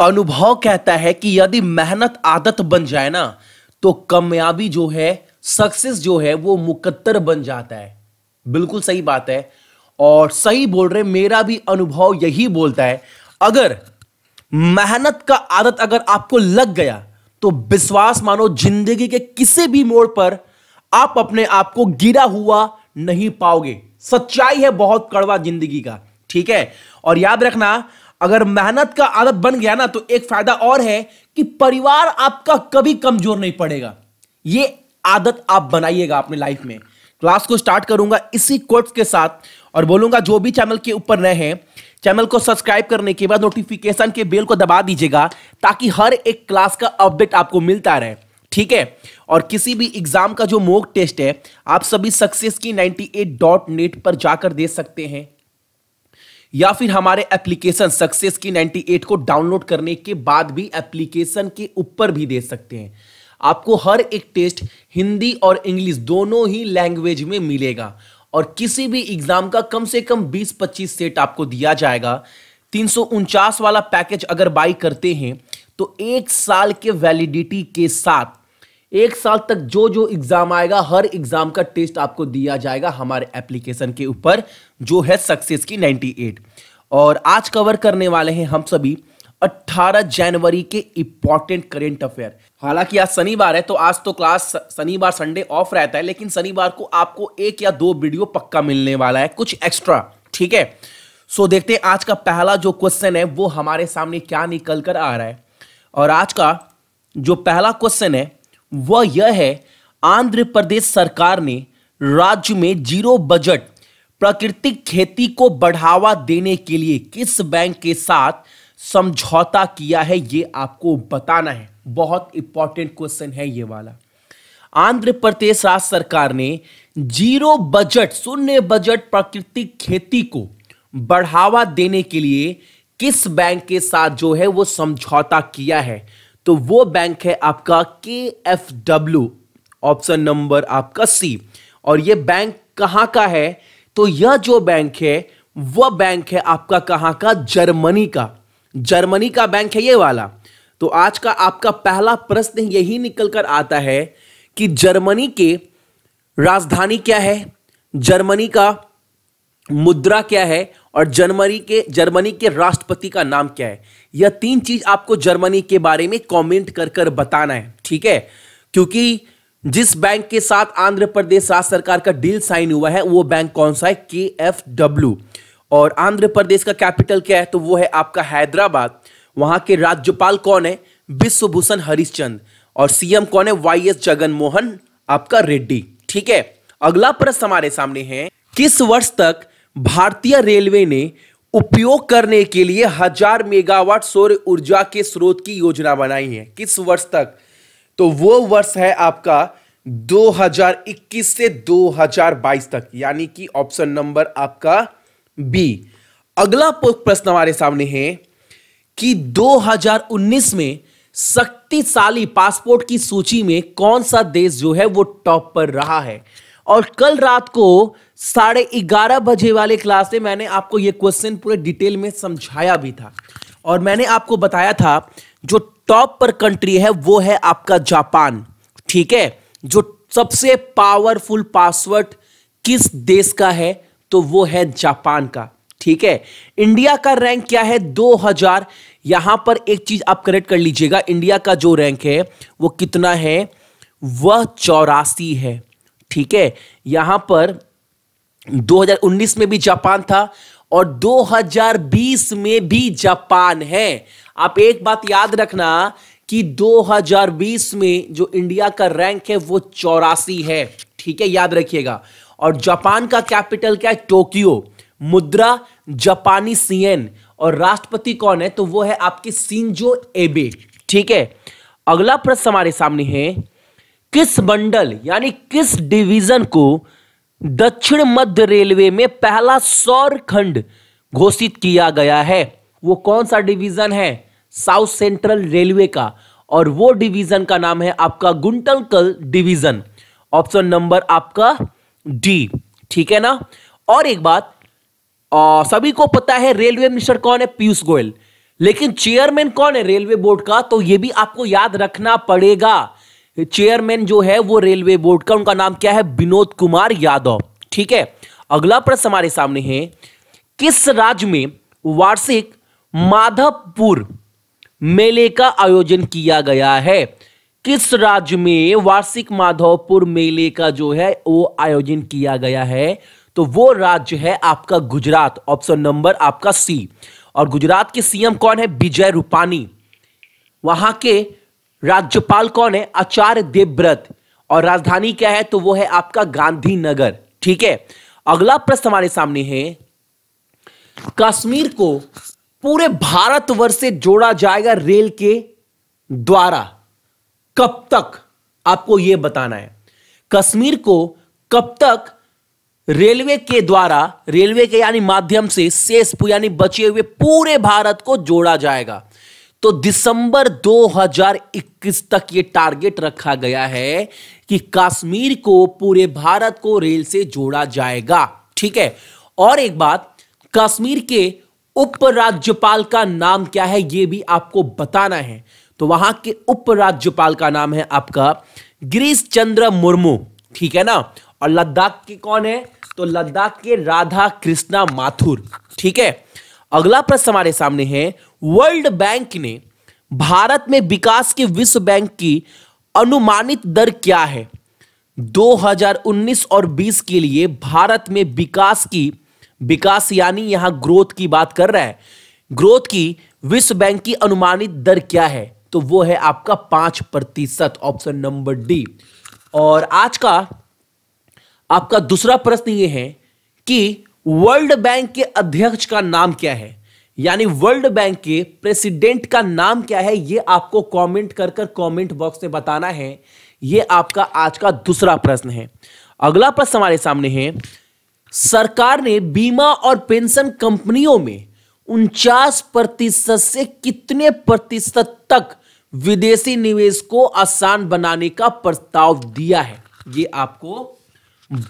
अनुभव कहता है कि यदि मेहनत आदत बन जाए ना तो कामयाबी जो है सक्सेस जो है वो मुकद्दर बन जाता है बिल्कुल सही बात है और सही बोल रहे मेरा भी अनुभव यही बोलता है अगर मेहनत का आदत अगर आपको लग गया तो विश्वास मानो जिंदगी के किसी भी मोड़ पर आप अपने आप को गिरा हुआ नहीं पाओगे सच्चाई है बहुत कड़वा जिंदगी का ठीक है और याद रखना अगर मेहनत का आदत बन गया ना तो एक फायदा और है कि परिवार आपका कभी कमजोर नहीं पड़ेगा ये आदत आप बनाइएगा अपने लाइफ में क्लास को स्टार्ट करूंगा इसी कोट्स के साथ और बोलूंगा जो भी चैनल के ऊपर नए हैं चैनल को सब्सक्राइब करने के बाद नोटिफिकेशन के बेल को दबा दीजिएगा ताकि हर एक क्लास का अपडेट आपको मिलता रहे ठीक है और किसी भी एग्जाम का जो मोक टेस्ट है आप सभी सक्सेस की नेट पर जाकर दे सकते हैं या फिर हमारे एप्लीकेशन सक्सेस की 98 को डाउनलोड करने के बाद भी एप्लीकेशन के ऊपर भी दे सकते हैं आपको हर एक टेस्ट हिंदी और इंग्लिश दोनों ही लैंग्वेज में मिलेगा और किसी भी एग्जाम का कम से कम 20-25 सेट आपको दिया जाएगा तीन वाला पैकेज अगर बाई करते हैं तो एक साल के वैलिडिटी के साथ एक साल तक जो जो एग्जाम आएगा हर एग्जाम का टेस्ट आपको दिया जाएगा हमारे एप्लीकेशन के ऊपर जो है सक्सेस की 98 और आज कवर करने वाले हैं हम सभी 18 जनवरी के इंपॉर्टेंट करेंट अफेयर हालांकि आज शनिवार है तो आज तो क्लास शनिवार संडे ऑफ रहता है लेकिन शनिवार को आपको एक या दो वीडियो पक्का मिलने वाला है कुछ एक्स्ट्रा ठीक है सो देखते हैं आज का पहला जो क्वेश्चन है वो हमारे सामने क्या निकल कर आ रहा है और आज का जो पहला क्वेश्चन है वह यह है आंध्र प्रदेश सरकार ने राज्य में जीरो बजट प्राकृतिक खेती को बढ़ावा देने के लिए किस बैंक के साथ समझौता किया है ये आपको बताना है बहुत इंपॉर्टेंट क्वेश्चन है ये वाला आंध्र प्रदेश राज्य सरकार ने जीरो बजट शून्य बजट प्राकृतिक खेती को बढ़ावा देने के लिए किस बैंक के साथ जो है वो समझौता किया है तो वो बैंक है आपका के एफ डब्ल्यू ऑप्शन नंबर आपका सी और ये बैंक कहां का है तो यह जो बैंक है वह बैंक है आपका कहां का जर्मनी का जर्मनी का बैंक है ये वाला तो आज का आपका पहला प्रश्न यही निकल कर आता है कि जर्मनी के राजधानी क्या है जर्मनी का मुद्रा क्या है और जर्मनी के जर्मनी के राष्ट्रपति का नाम क्या है यह तीन चीज आपको जर्मनी के बारे में कमेंट कर कर बताना है ठीक है क्योंकि जिस बैंक के साथ आंध्र प्रदेश राज्य सरकार का डील साइन हुआ है वो बैंक कौन सा है के एफ डब्ल्यू और आंध्र प्रदेश का कैपिटल क्या है तो वो है आपका हैदराबाद वहां के राज्यपाल कौन है विश्वभूषण हरिश्चंद और सीएम कौन है वाई एस जगनमोहन आपका रेड्डी ठीक है अगला प्रश्न हमारे सामने है किस वर्ष तक भारतीय रेलवे ने उपयोग करने के लिए हजार मेगावाट सौर ऊर्जा के स्रोत की योजना बनाई है किस वर्ष तक तो वो वर्ष है आपका 2021 से 2022 तक यानी कि ऑप्शन नंबर आपका बी अगला प्रश्न हमारे सामने है कि 2019 में शक्तिशाली पासपोर्ट की सूची में कौन सा देश जो है वो टॉप पर रहा है और कल रात को साढ़े ग्यारह बजे वाले क्लास में मैंने आपको ये क्वेश्चन पूरे डिटेल में समझाया भी था और मैंने आपको बताया था जो टॉप पर कंट्री है वो है आपका जापान ठीक है जो सबसे पावरफुल पासवर्ड किस देश का है तो वो है जापान का ठीक है इंडिया का रैंक क्या है 2000 यहां पर एक चीज आप करेक्ट कर लीजिएगा इंडिया का जो रैंक है वो कितना है वह चौरासी है ठीक है यहां पर 2019 में भी जापान था और 2020 में भी जापान है आप एक बात याद रखना कि 2020 में जो इंडिया का रैंक है वो चौरासी है ठीक है याद रखिएगा और जापान का कैपिटल क्या है टोक्यो मुद्रा जापानी सीएन और राष्ट्रपति कौन है तो वो है आपके सिंजो एबे ठीक है अगला प्रश्न हमारे सामने है किस मंडल यानी किस डिवीजन को दक्षिण मध्य रेलवे में पहला सौर खंड घोषित किया गया है वो कौन सा डिवीजन है साउथ सेंट्रल रेलवे का और वो डिवीजन का नाम है आपका गुंटलकल डिवीजन ऑप्शन नंबर आपका डी ठीक है ना और एक बात आ, सभी को पता है रेलवे मिनिस्टर कौन है पीयूष गोयल लेकिन चेयरमैन कौन है रेलवे बोर्ड का तो ये भी आपको याद रखना पड़ेगा चेयरमैन जो है वो रेलवे बोर्ड का उनका नाम क्या है विनोद कुमार यादव ठीक है अगला प्रश्न हमारे सामने है किस राज्य में वार्षिक माधवपुर मेले का आयोजन किया गया है किस राज्य में वार्षिक माधवपुर मेले का जो है वो आयोजन किया गया है तो वो राज्य है आपका गुजरात ऑप्शन नंबर आपका सी और गुजरात के सीएम कौन है विजय रूपानी वहां के राज्यपाल कौन है आचार्य देवव्रत और राजधानी क्या है तो वो है आपका गांधीनगर ठीक है अगला प्रश्न हमारे सामने है कश्मीर को पूरे भारतवर्ष से जोड़ा जाएगा रेल के द्वारा कब तक आपको यह बताना है कश्मीर को कब तक रेलवे के द्वारा रेलवे के यानी माध्यम से शेष यानी बचे हुए पूरे भारत को जोड़ा जाएगा तो दिसंबर 2021 तक ये टारगेट रखा गया है कि कश्मीर को पूरे भारत को रेल से जोड़ा जाएगा ठीक है और एक बात कश्मीर के उपराज्यपाल का नाम क्या है यह भी आपको बताना है तो वहां के उपराज्यपाल का नाम है आपका गिरीश चंद्र मुर्मू ठीक है ना और लद्दाख के कौन है तो लद्दाख के राधा कृष्णा माथुर ठीक है अगला प्रश्न हमारे सामने है वर्ल्ड बैंक ने भारत में विकास के विश्व बैंक की अनुमानित दर क्या है 2019 और 20 के लिए भारत में विकास की विकास यानी यहां ग्रोथ की बात कर रहा है ग्रोथ की विश्व बैंक की अनुमानित दर क्या है तो वो है आपका पांच प्रतिशत ऑप्शन नंबर डी और आज का आपका दूसरा प्रश्न ये है कि वर्ल्ड बैंक के अध्यक्ष का नाम क्या है यानी वर्ल्ड बैंक के प्रेसिडेंट का नाम क्या है यह आपको कमेंट कर कर कॉमेंट बॉक्स में बताना है यह आपका आज का दूसरा प्रश्न है अगला प्रश्न हमारे सामने है सरकार ने बीमा और पेंशन कंपनियों में उनचास प्रतिशत से कितने प्रतिशत तक विदेशी निवेश को आसान बनाने का प्रस्ताव दिया है ये आपको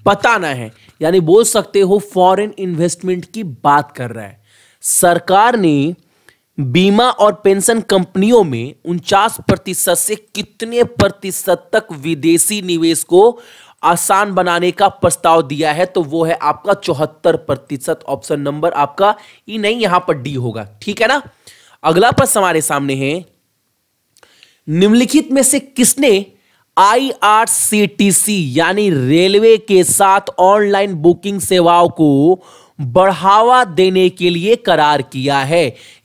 बताना है यानी बोल सकते हो फॉरेन इन्वेस्टमेंट की बात कर रहा है सरकार ने बीमा और पेंशन कंपनियों में उनचास प्रतिशत से कितने प्रतिशत तक विदेशी निवेश को आसान बनाने का प्रस्ताव दिया है तो वो है आपका चौहत्तर प्रतिशत ऑप्शन नंबर आपका ई नहीं यहां पर डी होगा ठीक है ना अगला प्रश्न हमारे सामने है निम्नलिखित में से किसने आईआरसीटीसी यानी रेलवे के साथ ऑनलाइन बुकिंग सेवाओं को बढ़ावा देने के लिए करार किया है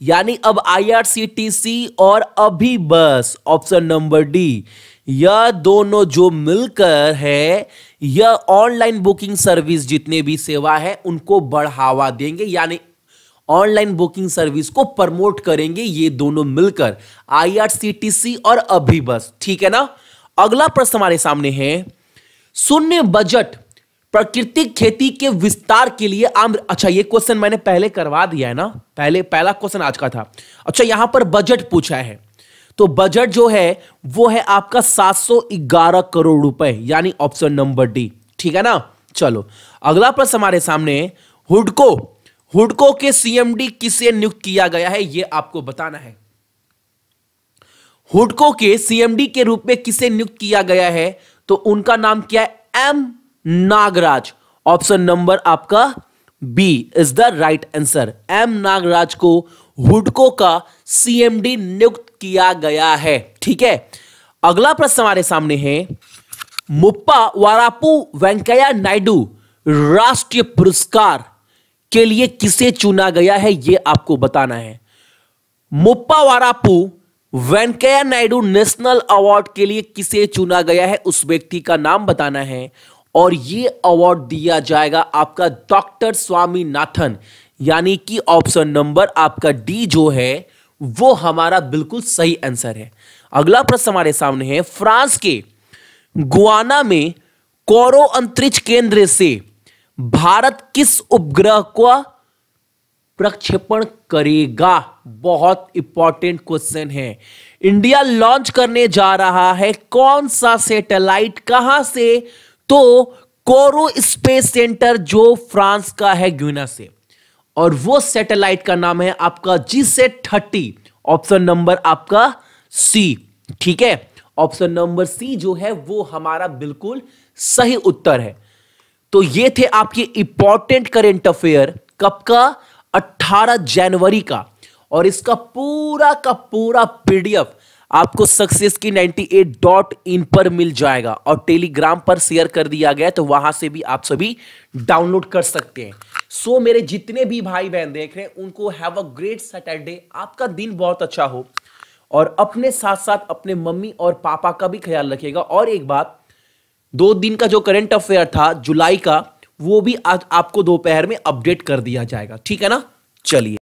यानी अब आईआरसीटीसी और अभी बस ऑप्शन नंबर डी यह दोनों जो मिलकर है यह ऑनलाइन बुकिंग सर्विस जितने भी सेवा है उनको बढ़ावा देंगे यानी ऑनलाइन बुकिंग सर्विस को प्रमोट करेंगे ये दोनों मिलकर आईआरसीटीसी और अभी बस ठीक है ना अगला प्रश्न हमारे सामने है शून्य बजट प्राकृतिक खेती के विस्तार के लिए आम अच्छा ये क्वेश्चन मैंने पहले करवा दिया है ना पहले पहला क्वेश्चन आज का था अच्छा यहां पर बजट पूछा है तो बजट जो है वो है आपका 711 करोड़ रुपए यानी ऑप्शन नंबर डी ठीक है ना चलो अगला प्रश्न हमारे सामने हुडको हुडको के सीएमडी किसे नियुक्त किया गया है ये आपको बताना है हुडको के सीएमडी के रूप में किसे नियुक्त किया गया है तो उनका नाम क्या है एम नागराज ऑप्शन नंबर आपका B is the right answer M Nagaraj को हुडको का सीएमडी नियुक्त किया गया है ठीक है अगला प्रश्न हमारे सामने है मुप्पा वारापू वेंकैया नायडू राष्ट्रीय पुरस्कार के लिए किसे चुना गया है यह आपको बताना है Muppavarapu Venkaiah Naidu national award के लिए किसे चुना गया है उस व्यक्ति का नाम बताना है और ये अवार्ड दिया जाएगा आपका डॉक्टर स्वामीनाथन यानी कि ऑप्शन नंबर आपका डी जो है वो हमारा बिल्कुल सही आंसर है अगला प्रश्न हमारे सामने है फ्रांस के गुआना में कौरो अंतरिक्ष केंद्र से भारत किस उपग्रह का प्रक्षेपण करेगा बहुत इंपॉर्टेंट क्वेश्चन है इंडिया लॉन्च करने जा रहा है कौन सा सैटेलाइट कहां से तो कोरो स्पेस सेंटर जो फ्रांस का है ग्यूना से और वो सैटेलाइट का नाम है आपका जी से थर्टी ऑप्शन नंबर आपका सी ठीक है ऑप्शन नंबर सी जो है वो हमारा बिल्कुल सही उत्तर है तो ये थे आपके इंपॉर्टेंट करेंट अफेयर कब का 18 जनवरी का और इसका पूरा का पूरा पीडीएफ आपको सक्सेस की एट डॉट इन पर मिल जाएगा और टेलीग्राम पर शेयर कर दिया गया तो वहां से भी आप सभी डाउनलोड कर सकते हैं सो so, मेरे जितने भी भाई बहन देख रहे हैं उनको हैव अ ग्रेट सैटरडे आपका दिन बहुत अच्छा हो और अपने साथ साथ अपने मम्मी और पापा का भी ख्याल रखिएगा और एक बात दो दिन का जो करंट अफेयर था जुलाई का वो भी आज आपको दोपहर में अपडेट कर दिया जाएगा ठीक है ना चलिए